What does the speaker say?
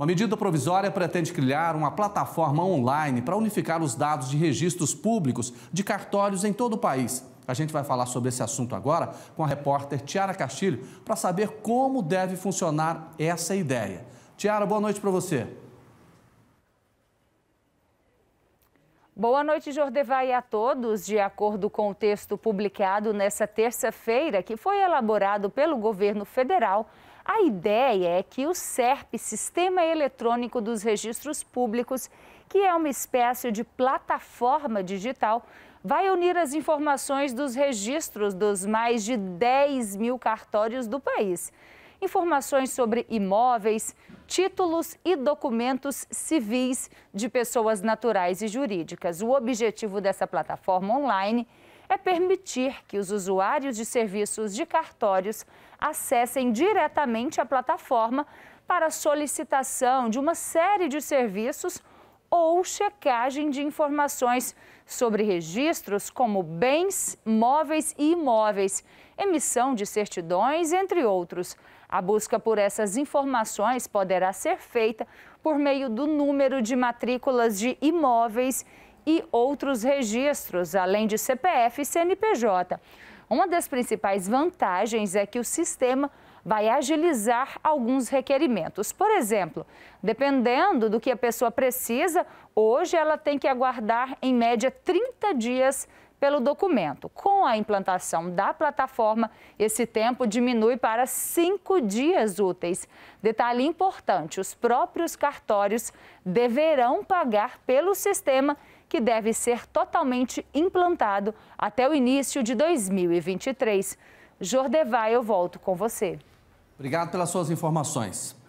Uma medida provisória pretende criar uma plataforma online para unificar os dados de registros públicos de cartórios em todo o país. A gente vai falar sobre esse assunto agora com a repórter Tiara Castilho para saber como deve funcionar essa ideia. Tiara, boa noite para você. Boa noite, Jordevai, a todos. De acordo com o texto publicado nesta terça-feira, que foi elaborado pelo governo federal, a ideia é que o SERP, Sistema Eletrônico dos Registros Públicos, que é uma espécie de plataforma digital, vai unir as informações dos registros dos mais de 10 mil cartórios do país informações sobre imóveis, títulos e documentos civis de pessoas naturais e jurídicas. O objetivo dessa plataforma online é permitir que os usuários de serviços de cartórios acessem diretamente a plataforma para solicitação de uma série de serviços ou checagem de informações sobre registros como bens, móveis e imóveis, emissão de certidões, entre outros. A busca por essas informações poderá ser feita por meio do número de matrículas de imóveis e outros registros, além de CPF e CNPJ. Uma das principais vantagens é que o sistema vai agilizar alguns requerimentos. Por exemplo, dependendo do que a pessoa precisa, hoje ela tem que aguardar em média 30 dias pelo documento. Com a implantação da plataforma, esse tempo diminui para cinco dias úteis. Detalhe importante: os próprios cartórios deverão pagar pelo sistema que deve ser totalmente implantado até o início de 2023. Jordevai, eu volto com você. Obrigado pelas suas informações.